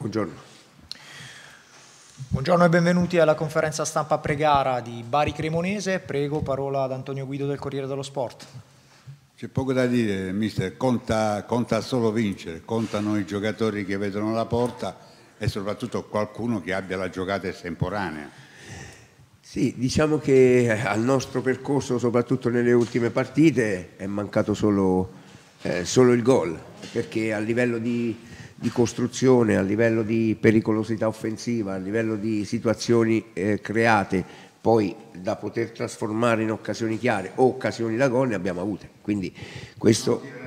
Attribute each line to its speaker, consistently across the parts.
Speaker 1: Buongiorno. Buongiorno e benvenuti alla conferenza stampa pregara di Bari Cremonese. Prego, parola ad Antonio Guido del Corriere dello Sport. C'è poco
Speaker 2: da dire, mister, conta, conta solo vincere, contano i giocatori che vedono la porta e soprattutto qualcuno che abbia la giocata estemporanea.
Speaker 1: Sì, diciamo che al nostro percorso, soprattutto nelle ultime partite, è mancato solo, eh, solo il gol, perché a livello di di costruzione, a livello di pericolosità offensiva, a livello di situazioni eh, create poi da poter trasformare in occasioni chiare o occasioni da gol ne abbiamo avute. Quindi questo...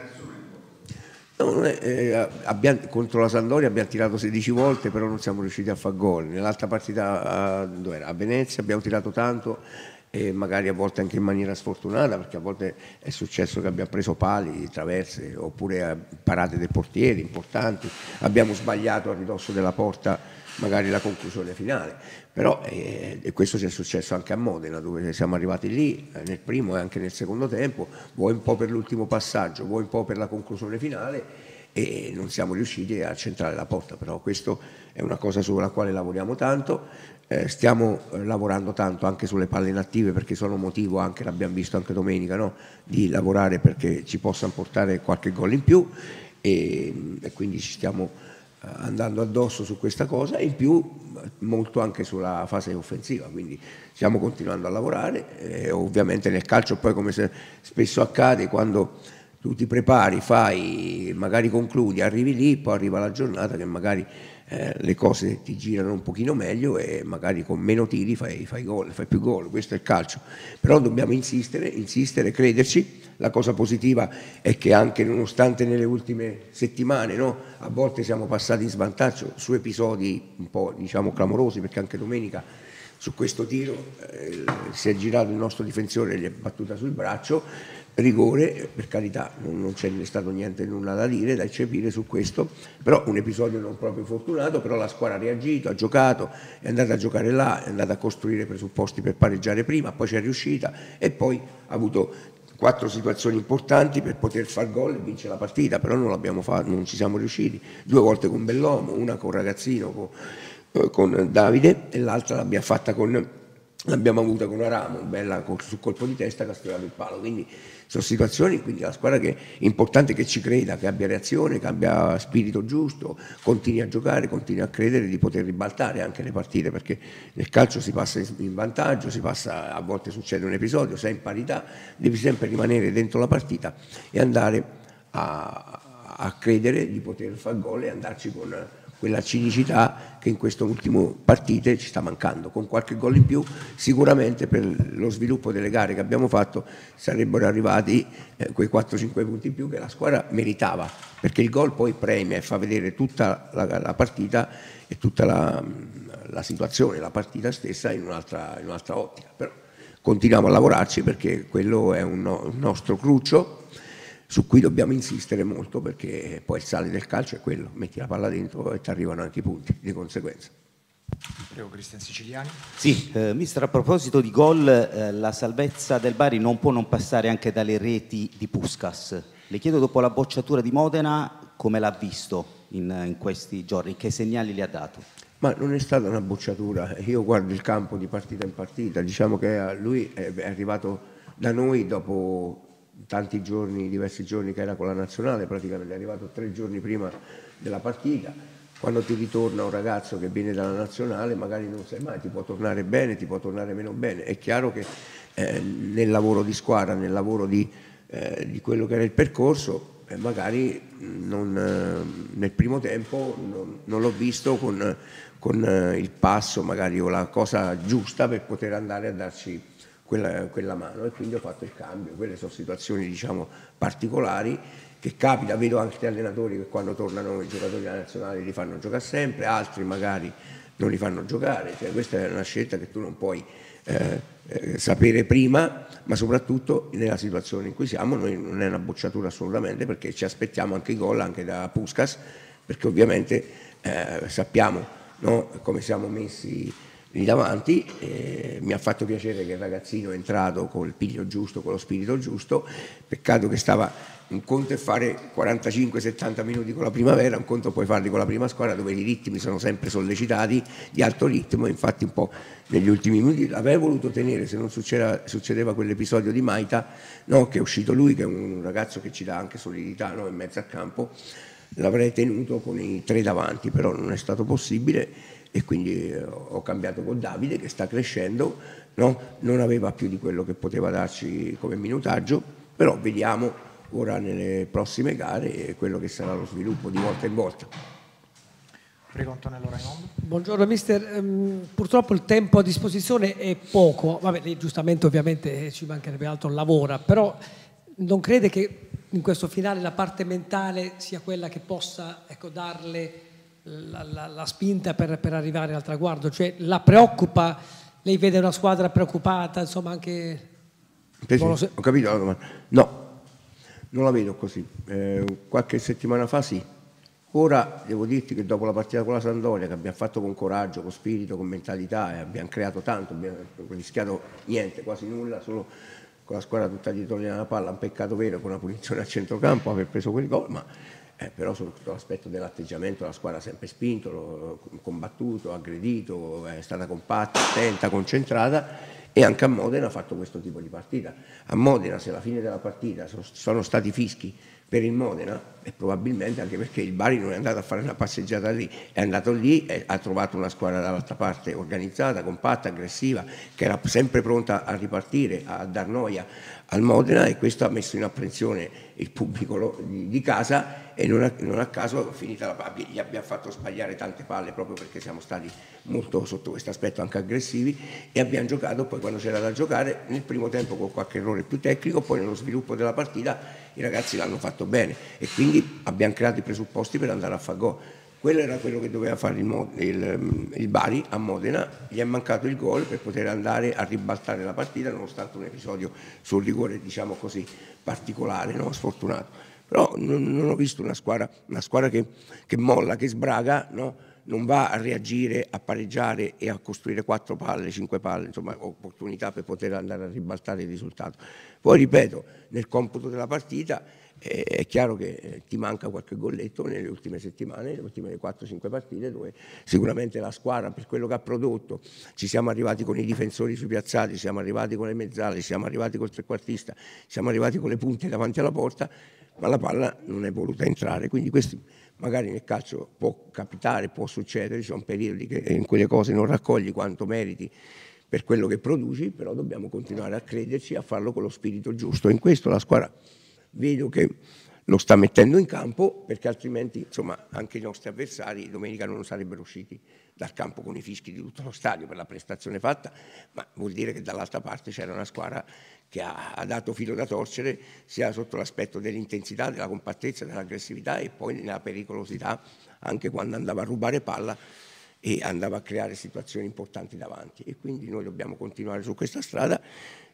Speaker 1: No, è, eh, abbiamo, contro la Sandoria abbiamo tirato 16 volte però non siamo riusciti a far gol. Nell'altra partita eh, a, a Venezia abbiamo tirato tanto e magari a volte anche in maniera sfortunata, perché a volte è successo che abbiamo preso pali, traverse oppure parate dei portieri importanti, abbiamo sbagliato a ridosso della porta magari la conclusione finale, però eh, questo ci è successo anche a Modena dove siamo arrivati lì eh, nel primo e anche nel secondo tempo, vuoi un po' per l'ultimo passaggio, vuoi un po' per la conclusione finale e non siamo riusciti a centrare la porta, però questa è una cosa sulla quale lavoriamo tanto, eh, stiamo eh, lavorando tanto anche sulle palle inattive perché sono motivo anche, l'abbiamo visto anche domenica, no? di lavorare perché ci possano portare qualche gol in più e, e quindi ci stiamo eh, andando addosso su questa cosa e in più eh, molto anche sulla fase offensiva, quindi stiamo continuando a lavorare e ovviamente nel calcio poi come spesso accade quando tu ti prepari, fai, magari concludi, arrivi lì, poi arriva la giornata che magari eh, le cose ti girano un pochino meglio e magari con meno tiri fai, fai, gol, fai più gol, questo è il calcio. Però dobbiamo insistere, insistere, crederci. La cosa positiva è che anche nonostante nelle ultime settimane no, a volte siamo passati in svantaggio su episodi un po' diciamo clamorosi perché anche domenica su questo tiro eh, si è girato il nostro difensore e gli è battuta sul braccio rigore, per carità non c'è stato niente nulla da dire, da eccepire su questo, però un episodio non proprio fortunato, però la squadra ha reagito, ha giocato, è andata a giocare là, è andata a costruire presupposti per pareggiare prima, poi c'è riuscita e poi ha avuto quattro situazioni importanti per poter far gol e vincere la partita, però non l'abbiamo fatto, non ci siamo riusciti, due volte con Bellomo, una con Ragazzino, con, eh, con Davide e l'altra l'abbiamo fatta con l'abbiamo avuta con Aramo, bella su colpo di testa che ha sfiorato il palo. Quindi sono situazioni, quindi la squadra che è importante che ci creda, che abbia reazione, che abbia spirito giusto, continui a giocare, continui a credere di poter ribaltare anche le partite, perché nel calcio si passa in vantaggio, si passa, a volte succede un episodio, sei in parità, devi sempre rimanere dentro la partita e andare a, a credere di poter far gol e andarci con quella cinicità che in questo ultimo partite ci sta mancando. Con qualche gol in più sicuramente per lo sviluppo delle gare che abbiamo fatto sarebbero arrivati eh, quei 4-5 punti in più che la squadra meritava, perché il gol poi premia e fa vedere tutta la, la partita e tutta la, la, situazione, la partita stessa in un'altra, in un'altra ottica. Però continuiamo a lavorarci perché quello è un, no, un nostro cruccio su cui dobbiamo insistere molto perché poi il sale del calcio è quello, metti la palla dentro e ti arrivano anche i punti di conseguenza. Prego Cristian Siciliani. Sì, eh, mister, a proposito di
Speaker 2: gol, eh, la salvezza del Bari non può non passare anche dalle reti di Puskas. Le chiedo dopo la bocciatura di Modena come l'ha visto in, in questi giorni, che segnali le ha dato?
Speaker 1: Ma non è stata una bocciatura, io guardo il campo di partita in partita, diciamo che eh, lui è arrivato da noi dopo tanti giorni, diversi giorni che era con la nazionale, praticamente è arrivato tre giorni prima della partita. Quando ti ritorna un ragazzo che viene dalla nazionale, magari non sai mai, ti può tornare bene, ti può tornare meno bene. È chiaro che eh, nel lavoro di squadra, nel lavoro di, eh, di quello che era il percorso, eh, magari non, eh, nel primo tempo non, non l'ho visto con, con eh, il passo, magari o la cosa giusta per poter andare a darci quella, quella, mano e quindi ho fatto il cambio. Quelle sono situazioni diciamo, particolari che capita, vedo anche allenatori che quando tornano i giocatori della nazionale li fanno giocare sempre, altri magari non li fanno giocare, cioè, questa è una scelta che tu non puoi eh, eh, sapere prima, ma soprattutto nella situazione in cui siamo noi non è una bocciatura assolutamente perché ci aspettiamo anche i gol anche da Puskas, perché ovviamente eh, sappiamo no, come siamo messi lì davanti, eh, mi ha fatto piacere che il ragazzino è entrato con il piglio giusto, con lo spirito giusto, peccato che stava un conto è fare 45-70 minuti con la primavera, un conto puoi farli con la prima squadra dove i ritmi sono sempre sollecitati di alto ritmo, infatti un po' negli ultimi minuti l'avrei voluto tenere se non succedeva, succedeva quell'episodio di Maita, no, che è uscito lui, che è un ragazzo che ci dà anche solidità no, in mezzo al campo, l'avrei tenuto con i tre davanti, però non è stato possibile e quindi eh, ho cambiato con Davide che sta crescendo, no? non aveva più di quello che poteva darci come minutaggio, però vediamo ora nelle prossime gare eh, quello che sarà lo sviluppo di volta in volta. Prego Antonello Raimondo. Buongiorno mister, ehm, purtroppo il tempo a disposizione è poco, vabbè giustamente ovviamente eh, ci mancherebbe altro, lavora, però non crede che in questo finale la parte mentale sia quella che possa ecco, darle la, la, la
Speaker 2: spinta per, per, arrivare al
Speaker 1: traguardo? Cioè la preoccupa, lei vede una squadra preoccupata,
Speaker 2: insomma anche...
Speaker 1: Sì, se... Ho capito No, non la vedo così. Eh, qualche settimana fa sì. Ora devo dirti che dopo la partita con la Sandoria, che abbiamo fatto con coraggio, con spirito, con mentalità, e abbiamo creato tanto, abbiamo rischiato niente, quasi nulla, solo con la squadra tutta dietro alla palla, un peccato vero con una punizione a centrocampo, aver preso quel gol, ma eh, però soprattutto l'aspetto dell'atteggiamento, la squadra ha sempre spinto, lo, combattuto, aggredito, è stata compatta, attenta, concentrata e anche a Modena ha fatto questo tipo di partita. A Modena se alla fine della partita sono stati fischi per il Modena e probabilmente anche perché il Bari non è andato a fare una passeggiata lì, è andato lì e ha trovato una squadra dall'altra parte organizzata, compatta, aggressiva, che era sempre pronta a ripartire, a dar noia, al Modena e questo ha messo in apprensione il pubblico di casa e non a, non a caso la, gli abbiamo fatto sbagliare tante palle proprio perché siamo stati molto sotto questo aspetto anche aggressivi e abbiamo giocato poi quando c'era da giocare nel primo tempo con qualche errore più tecnico poi nello sviluppo della partita i ragazzi l'hanno fatto bene e quindi abbiamo creato i presupposti per andare a far gol quello era quello che doveva fare il, il, il Bari a Modena, gli è mancato il gol per poter andare a ribaltare la partita nonostante un episodio sul rigore diciamo così particolare, no? sfortunato. Però non, non, ho visto una squadra, una squadra che, che, molla, che sbraga, no? non va a reagire, a pareggiare e a costruire quattro palle, cinque palle, insomma opportunità per poter andare a ribaltare il risultato. Poi ripeto, nel computo della partita eh, è chiaro che eh, ti manca qualche golletto nelle ultime settimane, nelle ultime 4-5 partite, dove sicuramente la squadra per quello che ha prodotto, ci siamo arrivati con i difensori sui piazzati, siamo arrivati con le mezzale, siamo arrivati col trequartista, siamo arrivati con le punte davanti alla porta, ma la palla non è voluta entrare. Quindi questo magari nel calcio può capitare, può succedere, ci sono periodi eh, in cui le cose non raccogli quanto meriti per quello che produci, però dobbiamo continuare a crederci e a farlo con lo spirito giusto. In questo la squadra vedo che lo sta mettendo in campo perché altrimenti insomma, anche i nostri avversari domenica non sarebbero usciti dal campo con i fischi di tutto lo stadio per la prestazione fatta, ma vuol dire che dall'altra parte c'era una squadra che ha, ha, dato filo da torcere sia sotto l'aspetto dell'intensità, della compattezza, dell'aggressività e poi nella pericolosità anche quando andava a rubare palla e andava a creare situazioni importanti davanti e quindi noi dobbiamo continuare su questa strada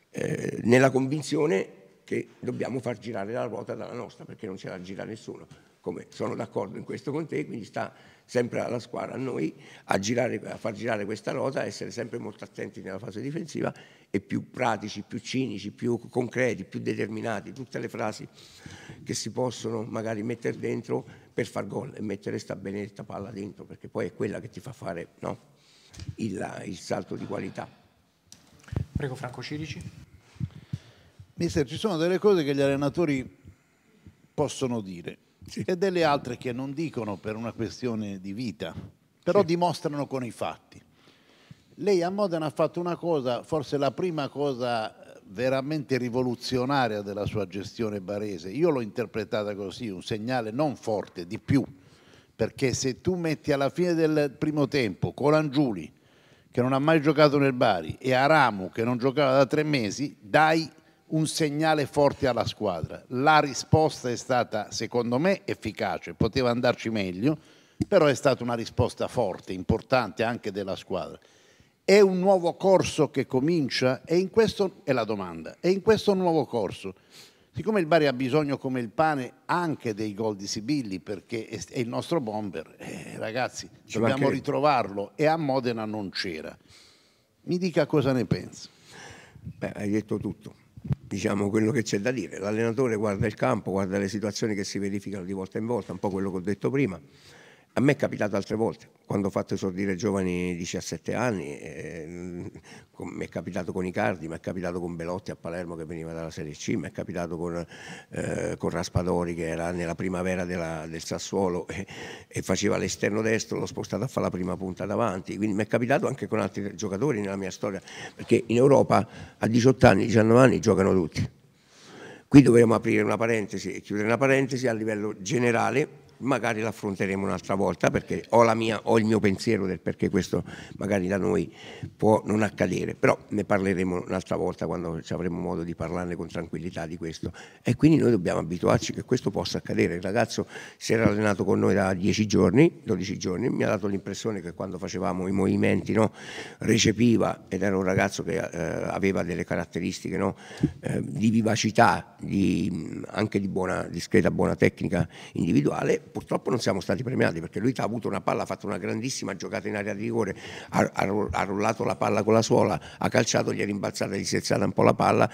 Speaker 1: eh, nella convinzione che dobbiamo far girare la ruota dalla nostra perché non ce la gira nessuno. Come sono d'accordo in questo con te, quindi sta sempre alla squadra a noi a, girare, a far girare questa ruota, essere sempre molto attenti nella fase difensiva e più pratici, più cinici, più concreti, più determinati, tutte le frasi che si possono magari mettere dentro per far gol e mettere sta benedetta palla dentro, perché poi è quella che ti fa fare no? il, il salto di qualità. Prego Franco Cirici. Mister, ci sono delle cose che gli allenatori
Speaker 2: possono dire sì. e delle altre che non dicono per una questione di vita, però sì. dimostrano con i fatti. Lei a Modena ha fatto una cosa, forse la prima cosa veramente rivoluzionaria della sua gestione barese. Io l'ho interpretata così, un segnale non forte, di più, perché se tu metti alla fine del primo tempo Colangiuli, che non ha mai giocato nel Bari, e Aramu, che non giocava da tre mesi, dai un segnale forte alla squadra. La risposta è stata, secondo me, efficace, poteva andarci meglio, però è stata una risposta forte, importante anche della squadra. È un nuovo corso che comincia e in questo è la domanda. E in questo nuovo corso, siccome il Bari ha bisogno come il pane anche dei gol di Sibilli perché è il nostro bomber, eh, ragazzi, Ce dobbiamo
Speaker 1: ritrovarlo e a Modena non c'era. Mi dica cosa ne pensi. Beh, hai detto tutto diciamo, quello che c'è da dire. L'allenatore guarda il campo, guarda le situazioni che si verificano di volta in volta, un po' quello che ho detto prima, a me è capitato altre volte, quando ho fatto esordire giovani 17 anni, eh, mi è capitato con Icardi, mi è capitato con Belotti a Palermo che veniva dalla Serie C, mi è capitato con, eh, con Raspadori che era nella primavera della, del Sassuolo e, e faceva l'esterno destro, l'ho spostato a fare la prima punta davanti, quindi mi è capitato anche con altri giocatori nella mia storia, perché in Europa a 18 anni, 19 anni giocano tutti. Qui dovremmo aprire una parentesi e chiudere una parentesi a livello generale magari l'affronteremo un'altra volta perché ho, la mia, ho il mio pensiero del perché questo magari da noi può non accadere, però ne parleremo un'altra volta quando avremo modo di parlarne con tranquillità di questo e quindi noi dobbiamo abituarci che questo possa accadere. Il ragazzo si era allenato con noi da 10 giorni, 12 giorni, mi ha dato l'impressione che quando facevamo i movimenti no, recepiva ed era un ragazzo che eh, aveva delle caratteristiche no, eh, di vivacità, di, anche di buona, discreta buona tecnica individuale purtroppo non siamo stati premiati perché lui ha avuto una palla, ha fatto una grandissima giocata in area di rigore, ha, ha, ha rullato la palla con la suola, ha calciato, gli è rimbalzata, gli è un po' la palla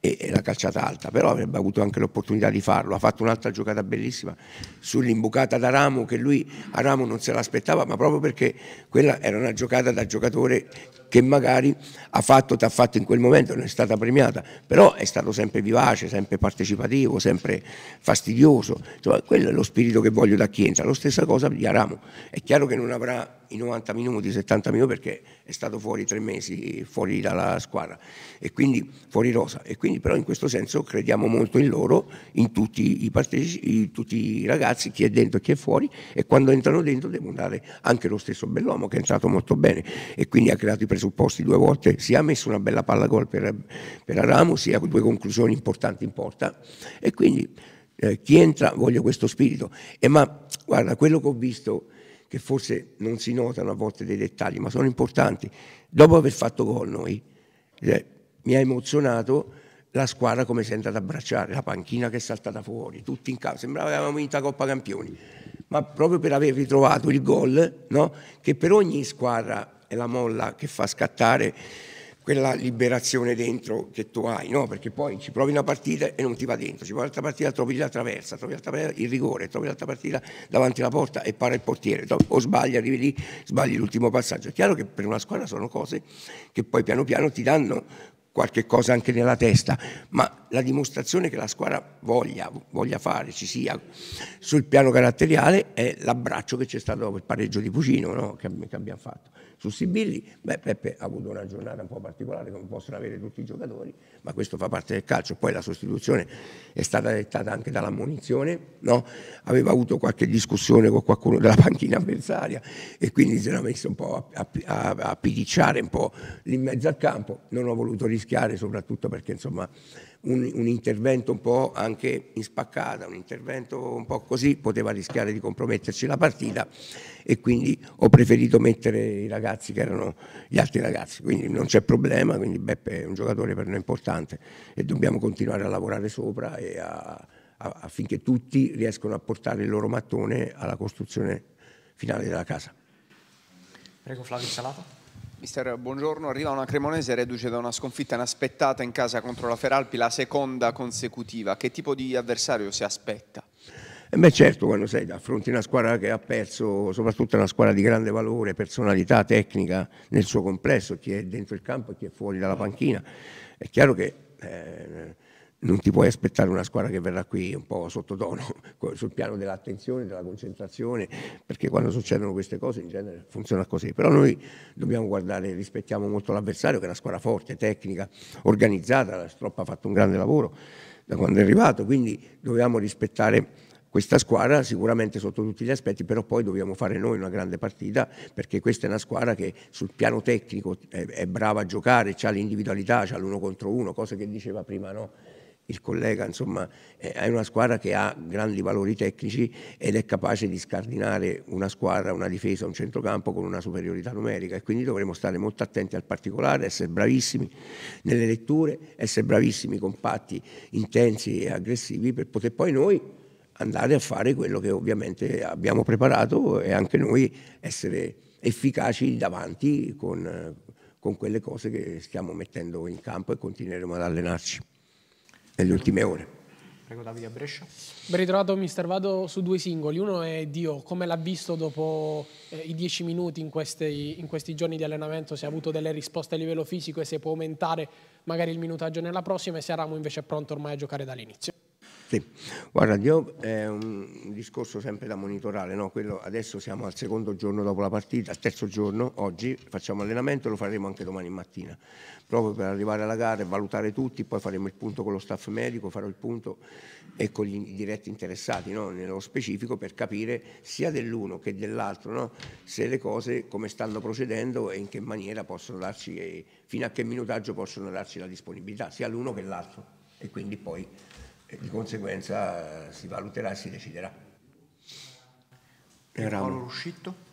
Speaker 1: e, e l'ha calciata alta, però avrebbe avuto anche l'opportunità di farlo, ha fatto un'altra giocata bellissima sull'imbucata da Ramo che lui a Ramo non se l'aspettava, ma proprio perché quella era una giocata da giocatore che magari ha fatto, ti ha fatto in quel momento, non è stata premiata, però è stato sempre vivace, sempre partecipativo, sempre fastidioso. Insomma, quello è lo spirito che voglio da chi La stessa cosa di Aramo. È chiaro che non avrà i 90 minuti, 70 minuti perché è stato fuori tre mesi, fuori dalla squadra e quindi fuori rosa e quindi però in questo senso crediamo molto in loro, in tutti i, in tutti i ragazzi, chi è dentro e chi è fuori e quando entrano dentro devono dare anche lo stesso Bell'uomo che è entrato molto bene e quindi ha creato i presupposti due volte, si ha messo una bella palla gol per, per Aramo, ha due conclusioni importanti in porta e quindi eh, chi entra voglio questo spirito. E ma guarda, quello che ho visto che forse non si notano a volte dei dettagli, ma sono importanti. Dopo aver fatto gol noi, eh, mi ha emozionato la squadra come si è andata ad abbracciare, la panchina che è saltata fuori, tutti in casa, sembrava che avevamo vinto la Coppa Campioni, ma proprio per aver ritrovato il gol, no? che per ogni squadra è la molla che fa scattare quella liberazione dentro che tu hai, no? Perché poi ci provi una partita e non ti va dentro, ci provi un'altra partita, trovi la traversa, trovi l'altra partita, il rigore, trovi l'altra partita davanti alla porta e para il portiere, o sbagli, arrivi lì, sbagli l'ultimo passaggio. È chiaro che per una squadra sono cose che poi piano piano ti danno qualche cosa anche nella testa, ma la dimostrazione che la squadra voglia, voglia fare, ci sia sul piano caratteriale è l'abbraccio che c'è stato dopo il pareggio di Pucino no? che, che abbiamo fatto su Sibilli. Beh, Peppe ha avuto una giornata un po' particolare come possono avere tutti i giocatori, ma questo fa parte del calcio. Poi la sostituzione è stata dettata anche dall'ammonizione, no? aveva avuto qualche discussione con qualcuno della panchina avversaria e quindi si era messo un po' a, a, a, pidicciare un po' lì in mezzo al campo. Non ho voluto rischiare, soprattutto perché insomma un, un, intervento un po' anche in spaccata, un intervento un po' così poteva rischiare di comprometterci la partita e quindi ho preferito mettere i ragazzi che erano gli altri ragazzi, quindi non c'è problema, quindi Beppe è un giocatore per noi importante e dobbiamo continuare a lavorare sopra e a, a, affinché tutti riescano a portare il loro mattone alla costruzione finale della casa. Prego Flavio Salato. Mister, buongiorno. Arriva una Cremonese reduce da una sconfitta inaspettata in casa contro la Feralpi, la seconda consecutiva. Che tipo di avversario si aspetta? E eh, beh certo, quando sei da affronti una squadra che ha perso, soprattutto una squadra di grande valore, personalità, tecnica nel suo complesso, chi è dentro il campo e chi è fuori dalla panchina, è chiaro che eh, non ti puoi aspettare una squadra che verrà qui un po' sottotono sul piano dell'attenzione, della concentrazione, perché quando succedono queste cose in genere funziona così. Però noi dobbiamo guardare, rispettiamo molto l'avversario, che è una squadra forte, tecnica, organizzata, la Stroppa ha fatto un grande lavoro da quando è arrivato, quindi dobbiamo rispettare questa squadra sicuramente sotto tutti gli aspetti, però poi dobbiamo fare noi una grande partita perché questa è una squadra che sul piano tecnico è, è brava a giocare, ha l'individualità, ha l'uno contro uno, cosa che diceva prima no? il collega, insomma eh, è una squadra che ha grandi valori tecnici ed è capace di scardinare una squadra, una difesa, un centrocampo con una superiorità numerica e quindi dovremo stare molto attenti al particolare, essere bravissimi nelle letture, essere bravissimi, compatti, intensi e aggressivi per poter poi noi andare a fare quello che ovviamente abbiamo preparato e anche noi essere efficaci davanti con, con quelle cose che stiamo mettendo in campo e continueremo ad allenarci nelle ultime ore. Prego Davide a Brescia. Ben ritrovato mister Vado su due singoli, uno è Dio, come l'ha visto dopo eh, i dieci minuti in questi, in questi giorni di allenamento, se ha avuto delle risposte a livello fisico e se può aumentare magari il minutaggio nella prossima e se Aramo invece è pronto ormai a giocare dall'inizio. Sì, guarda, io, è un discorso sempre da monitorare, no? Quello, adesso siamo al secondo giorno dopo la partita, al terzo giorno, oggi facciamo allenamento e lo faremo anche domani mattina, proprio per arrivare alla gara e valutare tutti, poi faremo il punto con lo staff medico, farò il punto e con i diretti interessati, no? nello specifico, per capire sia dell'uno che dell'altro, no? se le cose come stanno procedendo e in che maniera possono darci, fino a che minutaggio possono darci la disponibilità, sia l'uno che l'altro. E quindi poi e di conseguenza eh, si valuterà e si deciderà. E eh, Paolo Ruscitto?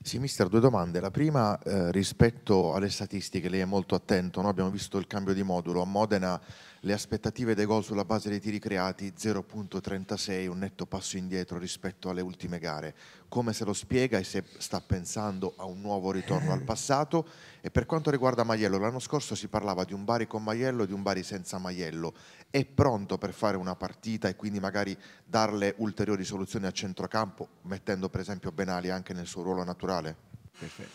Speaker 2: Sì, mister, due domande. La prima eh, rispetto alle statistiche, lei è molto attento, no? abbiamo visto il cambio di modulo. A Modena le aspettative dei gol sulla base dei tiri creati 0.36, un netto passo indietro rispetto alle ultime gare come se lo spiega e se sta pensando a un nuovo ritorno al passato. E per quanto riguarda Maiello, l'anno scorso si parlava di un Bari con Maiello e di un Bari senza Maiello. È pronto per fare una partita e quindi magari darle ulteriori soluzioni a centrocampo, mettendo per esempio Benali anche nel suo ruolo naturale? Perfetto.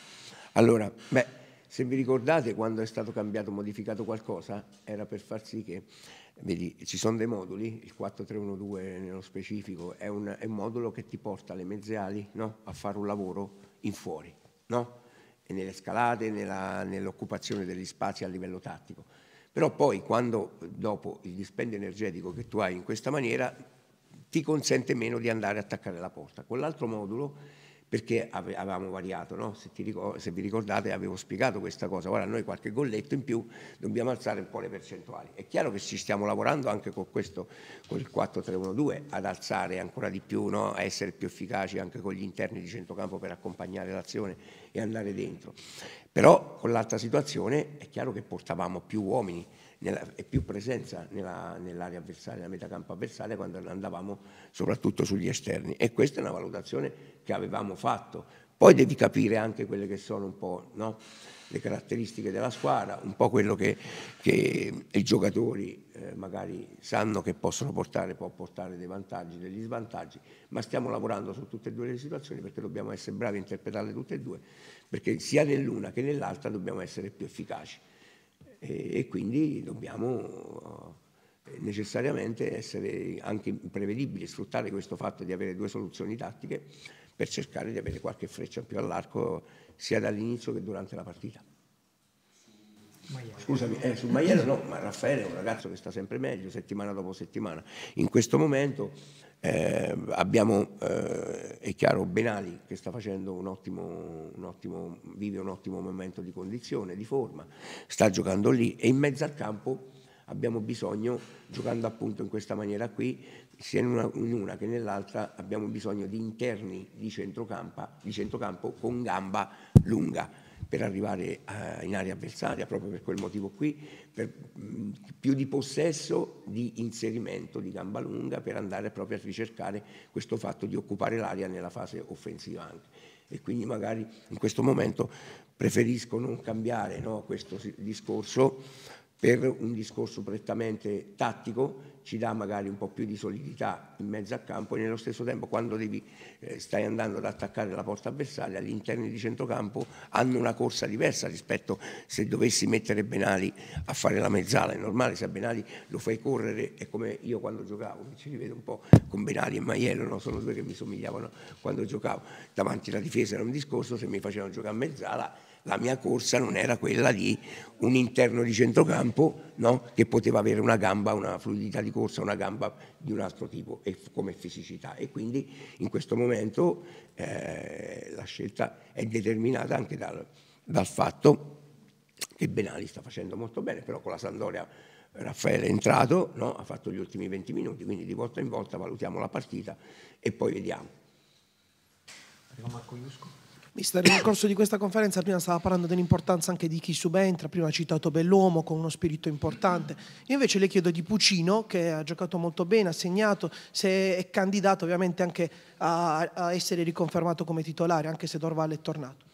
Speaker 2: Allora,
Speaker 1: beh, se vi ricordate quando è stato cambiato, modificato qualcosa, era per far sì che Vedi, ci sono dei moduli, il 4312 nello specifico è un, è un modulo che ti porta alle mezze ali no? a fare un lavoro in fuori, no? nelle scalate, nell'occupazione nell degli spazi a livello tattico. Però poi quando dopo il dispendio energetico che tu hai in questa maniera ti consente meno di andare a attaccare la porta. Con l'altro modulo perché avevamo variato, no? se, ricordo, se, vi ricordate avevo spiegato questa cosa, ora noi qualche golletto in più dobbiamo alzare un po' le percentuali. È chiaro che ci stiamo lavorando anche con questo, con il 4312, ad alzare ancora di più, no? a essere più efficaci anche con gli interni di centrocampo per accompagnare l'azione e andare dentro. Però con l'altra situazione è chiaro che portavamo più uomini, nella, e più presenza nella, nell'area avversaria, nella metà campo avversaria, quando andavamo soprattutto sugli esterni. E questa è una valutazione che avevamo fatto. Poi devi capire anche quelle che sono un po' no? le caratteristiche della squadra, un po' quello che, che i giocatori eh, magari sanno che possono portare, può portare dei vantaggi, degli svantaggi, ma stiamo lavorando su tutte e due le situazioni perché dobbiamo essere bravi a interpretarle tutte e due, perché sia nell'una che nell'altra dobbiamo essere più efficaci e, e quindi dobbiamo eh, necessariamente essere anche prevedibili, sfruttare questo fatto di avere due soluzioni tattiche per cercare di avere qualche freccia più all'arco sia dall'inizio che durante la partita. Maiello. Scusami, eh, su Maiello no, ma Raffaele è un ragazzo che sta sempre meglio settimana dopo settimana. In questo momento eh, abbiamo, eh, è chiaro, Benali che sta facendo un ottimo, un ottimo, vive un ottimo momento di condizione, di forma, sta giocando lì e in mezzo al campo abbiamo bisogno, giocando appunto in questa maniera qui, sia in una, in una che nell'altra abbiamo bisogno di interni di, di centrocampo con gamba lunga per arrivare a, eh, in area avversaria, proprio per quel motivo qui, per, mh, più di possesso, di inserimento di gamba lunga per andare proprio a ricercare questo fatto di occupare l'area nella fase offensiva anche e quindi magari in questo momento preferisco non cambiare no, questo discorso per un discorso prettamente tattico ci dà magari un po' più di solidità in mezzo a campo e nello stesso tempo quando devi, eh, stai andando ad attaccare la porta avversaria gli interni di centrocampo hanno una corsa diversa rispetto se dovessi mettere Benali a fare la mezzala, è normale se a Benali lo fai correre è come io quando giocavo, mi ci rivedo un po' con Benali e Maiello, no? sono due che mi somigliavano quando giocavo, davanti alla difesa era un discorso, se mi facevano giocare a mezzala la mia corsa non era quella di un interno di centrocampo no? che poteva avere una gamba, una fluidità di corsa, una gamba di un altro tipo e come fisicità. E quindi in questo momento eh, la scelta è determinata anche dal, dal, fatto che Benali sta facendo molto bene, però con la Sandoria Raffaele è entrato, no? ha fatto gli ultimi 20 minuti, quindi di volta in volta valutiamo la partita e poi vediamo. Arriva Marco Iusco. Mister, nel corso di questa conferenza prima stava parlando dell'importanza anche di chi subentra, prima ha citato Bell'Uomo con uno spirito importante. Io invece le chiedo di Pucino, che ha giocato molto bene, ha segnato, se è candidato ovviamente anche a, a essere riconfermato come titolare, anche se Dorval è tornato.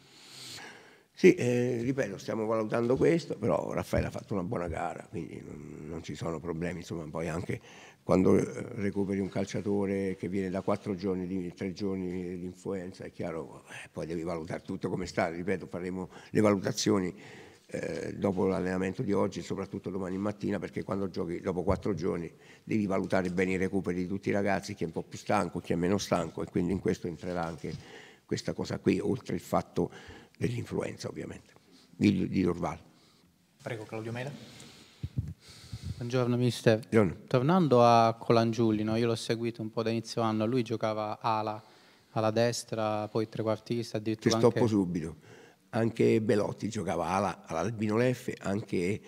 Speaker 1: Sì, eh, ripeto, stiamo valutando questo, però Raffaele ha fatto una buona gara, quindi non, non ci sono problemi, insomma, poi anche quando eh, recuperi un calciatore che viene da quattro giorni, tre giorni di influenza, è chiaro, eh, poi devi valutare tutto come sta, ripeto, faremo le valutazioni eh, dopo l'allenamento di oggi, soprattutto domani mattina, perché quando giochi dopo quattro giorni devi valutare bene i recuperi di tutti i ragazzi, chi è un po' più stanco, chi è meno stanco e quindi in questo entrerà anche questa cosa qui, oltre il fatto dell'influenza ovviamente, di, di Durval. Prego Claudio Mela. Buongiorno mister. Buongiorno. Tornando a Colangiulli, no? io l'ho seguito un po' da inizio anno, lui giocava ala, alla destra, poi trequartista, addirittura Ti stoppo anche... subito. Anche Belotti giocava ala all'Albino Leffe, anche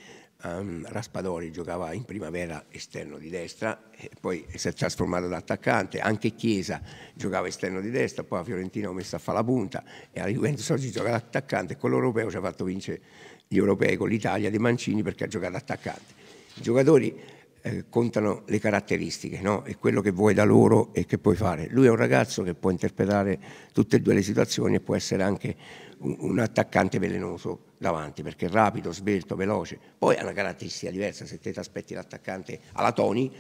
Speaker 1: um, Raspadori giocava in primavera esterno di destra, poi si è trasformato da attaccante, anche Chiesa giocava esterno di destra, poi la Fiorentina ho messo a fare la punta e alla Juventus oggi gioca attaccante, quello europeo ci ha fatto vincere gli europei con l'Italia di Mancini perché ha giocato attaccante i giocatori eh, contano le caratteristiche, no? è quello che vuoi da loro e che puoi fare. Lui è un ragazzo che può interpretare tutte e due le situazioni e può essere anche un, un attaccante velenoso davanti, perché è rapido, svelto, veloce. Poi ha una caratteristica diversa, se te ti aspetti l'attaccante alla Tony,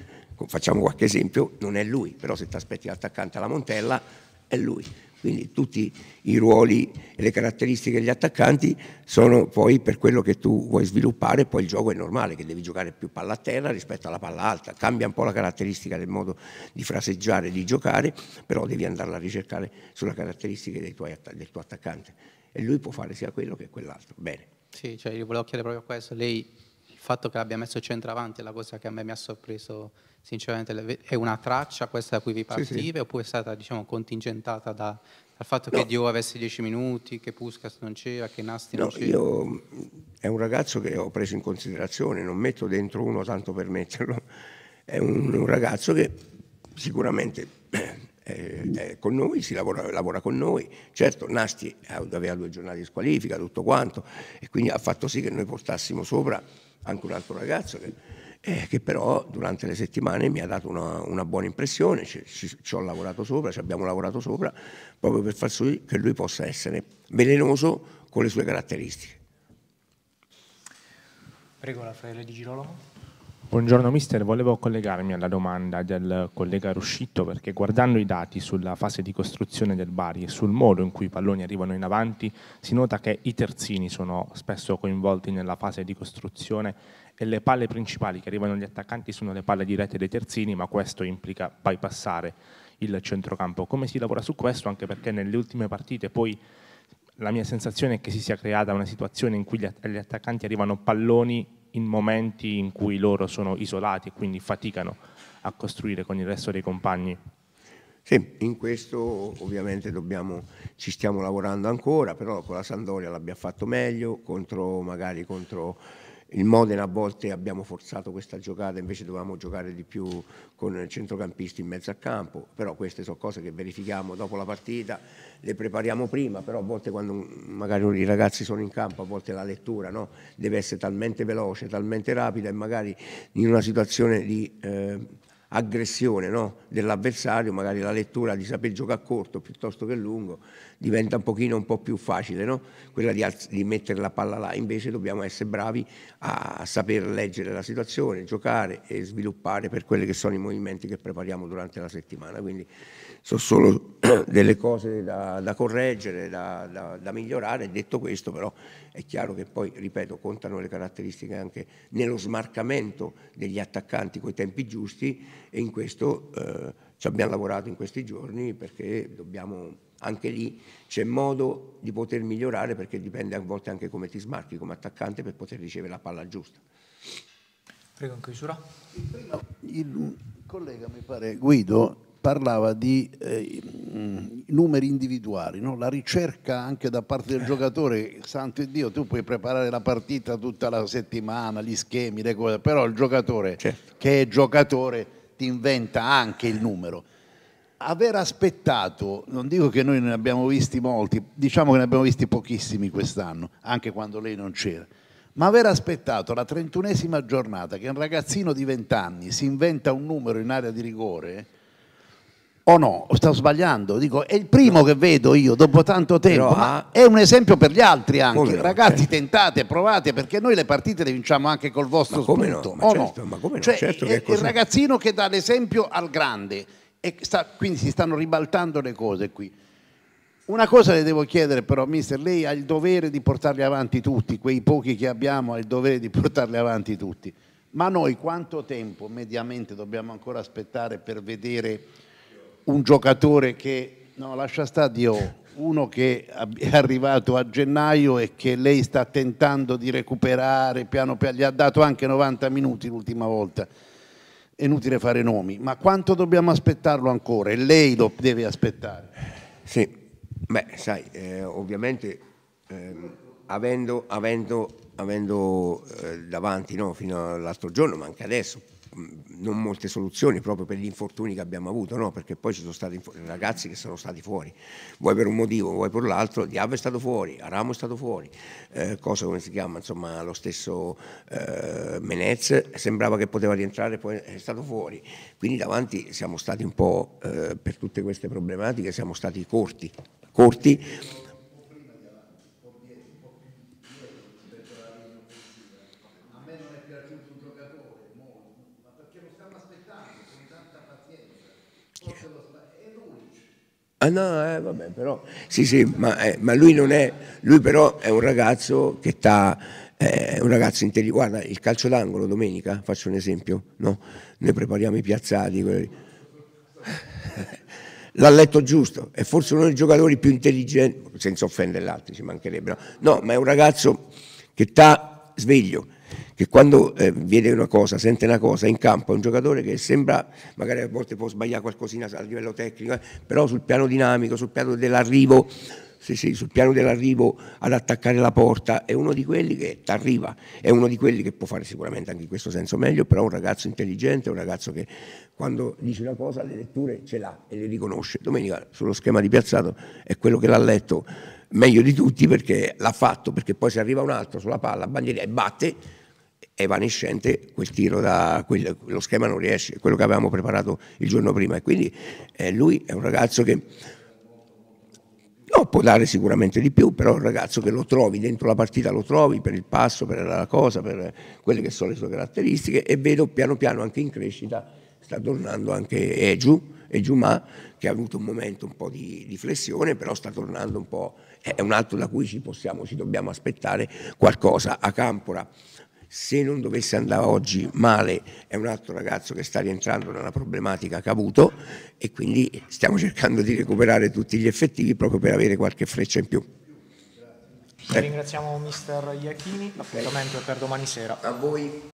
Speaker 1: facciamo qualche esempio, non è lui, però se ti aspetti l'attaccante alla Montella è lui quindi tutti i ruoli e le caratteristiche degli attaccanti sono poi per quello che tu vuoi sviluppare, poi il gioco è normale che devi giocare più palla a terra rispetto alla palla alta, cambia un po' la caratteristica del modo di fraseggiare, di giocare, però devi andarla a ricercare sulle caratteristiche del tuo attaccante e lui può fare sia quello che quell'altro. Bene. Sì, cioè io volevo chiedere proprio questo, lei il fatto che l'abbia messo centravanti è la cosa che a me mi ha sorpreso sinceramente è una traccia questa da cui vi partive sì, sì. oppure è stata diciamo, contingentata da, dal fatto no. che Dio avesse dieci minuti, che Puskas non c'era, che Nasti no, non c'era? Io, mm, è un ragazzo che ho preso in considerazione, non metto dentro uno tanto per metterlo, è un, un ragazzo che sicuramente è, eh, è con noi, si lavora, lavora, con noi, certo Nasti aveva due giornate di squalifica, tutto quanto, e quindi ha fatto sì che noi portassimo sopra anche un altro ragazzo che eh, che però durante le settimane mi ha dato una, una buona impressione, ci, ci, ci, ho lavorato sopra, ci abbiamo lavorato sopra, proprio per far sì che lui possa essere velenoso con le sue caratteristiche. Prego Raffaele Di Girolamo. Buongiorno mister, volevo collegarmi alla domanda del collega Ruscitto perché guardando i dati sulla fase di costruzione del Bari e sul modo in cui i palloni arrivano in avanti si nota che i terzini sono spesso coinvolti nella fase di costruzione e le palle principali che arrivano agli attaccanti sono le palle dirette dei terzini ma questo implica bypassare il centrocampo. Come si lavora su questo anche perché nelle ultime partite poi la mia sensazione è che si sia creata una situazione in cui gli attaccanti arrivano palloni in momenti in cui loro sono isolati e quindi faticano a costruire con il resto dei compagni. Sì, in questo ovviamente dobbiamo, ci stiamo lavorando ancora, però con la Sandoria l'abbia fatto meglio, contro, magari contro il Modena a volte abbiamo forzato questa giocata, invece dovevamo giocare di più con il centrocampista in mezzo a campo, però queste sono cose che verifichiamo dopo la partita, le prepariamo prima, però a volte quando magari i ragazzi sono in campo, a volte la lettura no? deve essere talmente veloce, talmente rapida e magari in una situazione di... Eh, aggressione no? dell'avversario, magari la lettura di saper giocare corto piuttosto che lungo diventa un pochino un po' più facile, no? quella di, di, mettere la palla là, invece dobbiamo essere bravi a saper leggere la situazione, giocare e sviluppare per quelli che sono i movimenti che prepariamo durante la settimana. Quindi sono solo delle cose da, da correggere, da, da, da, migliorare. Detto questo, però, è chiaro che poi, ripeto, contano le caratteristiche anche nello smarcamento degli attaccanti coi tempi giusti e in questo eh, ci abbiamo lavorato in questi giorni perché dobbiamo. Anche lì c'è modo di poter migliorare perché dipende a volte anche come ti smarchi come attaccante per poter ricevere la palla giusta.
Speaker 2: Prego, in chiusura. Il collega, mi pare, Guido, parlava di eh, mm, numeri individuali, no? la ricerca anche da parte del giocatore, santo Dio, tu puoi preparare la partita tutta la settimana, gli schemi, le cose, però il giocatore certo. che è giocatore ti inventa anche il numero. Aver aspettato, non dico che noi ne abbiamo visti molti, diciamo che ne abbiamo visti pochissimi quest'anno, anche quando lei non c'era, ma aver aspettato la trentunesima giornata che un ragazzino di 20 anni si inventa un numero in area di rigore, o oh no? Sto sbagliando? Dico, è il primo no. che vedo io dopo tanto tempo, Però, ma è un esempio per gli altri anche. No, Ragazzi, certo. tentate, provate, perché noi le partite le vinciamo anche col vostro ma come spunto. No, ma, certo, no? ma come no? Cioè, certo è, il ragazzino che dà l'esempio al grande, e sta, quindi si stanno ribaltando le cose qui. Una cosa le devo chiedere però, mister, lei ha il dovere di portarli avanti tutti, quei pochi che abbiamo ha il dovere di portarli avanti tutti, ma noi quanto tempo mediamente dobbiamo ancora aspettare per vedere un giocatore che, no lascia stare Dio, uno che è arrivato a gennaio e che lei sta tentando di recuperare piano piano, gli ha dato anche 90 minuti l'ultima volta, è inutile fare nomi, ma quanto
Speaker 1: dobbiamo aspettarlo ancora? E lei lo deve aspettare. Sì, beh, sai, eh, ovviamente eh, avendo, avendo, avendo eh, davanti no, fino all'altro giorno, ma anche adesso, non molte soluzioni proprio per gli infortuni che abbiamo avuto, no? perché poi ci sono stati ragazzi che sono stati fuori, vuoi per un motivo, vuoi per l'altro, Diabo è stato fuori, Aramo è stato fuori, eh, cosa come si chiama, insomma lo stesso eh, Menez sembrava che poteva rientrare, poi è stato fuori, quindi davanti siamo stati un po' eh, per tutte queste problematiche, siamo stati corti, corti Ah no, eh, vabbè, però. Sì, sì, ma, eh, ma, lui non è. Lui però è un ragazzo che sta. Eh, un ragazzo interi. Guarda, il calcio d'angolo domenica, faccio un esempio, no? Noi prepariamo i piazzati. Quelli... L'ha letto giusto, è forse uno dei giocatori più intelligenti, senza offendere l'altro, ci mancherebbe. no ma è un ragazzo che sta sveglio, che quando eh, vede una cosa, sente una cosa in campo, è un giocatore che sembra, magari a volte può sbagliare qualcosina a livello tecnico, eh, però sul piano dinamico, sul piano dell'arrivo, sì, sì, sul piano dell'arrivo ad attaccare la porta, è uno di quelli che ti arriva, è uno di quelli che può fare sicuramente anche in questo senso meglio, però un ragazzo intelligente, un ragazzo che quando dice una cosa le letture ce l'ha e le riconosce. Domenica sullo schema di piazzato è quello che l'ha letto meglio di tutti perché l'ha fatto, perché poi se arriva un altro sulla palla, bandiera e batte, evanescente quel tiro da quel, lo schema non riesce, quello che avevamo preparato il giorno prima e quindi eh, lui è un ragazzo che no, può dare sicuramente di più, però è un ragazzo che lo trovi dentro la partita, lo trovi per il passo, per la cosa, per quelle che sono le sue caratteristiche e vedo piano piano anche in crescita sta tornando anche Egiu, Ma che ha avuto un momento un po' di, di flessione, però sta tornando un po' è un altro da cui ci possiamo, ci dobbiamo aspettare qualcosa. A Campora se non dovesse andare oggi male è un altro ragazzo che sta rientrando nella problematica che ha avuto e quindi stiamo cercando di recuperare tutti gli effettivi proprio per avere qualche freccia in più. Ringraziamo mister Iachini, l'appuntamento è per domani sera.
Speaker 2: A voi.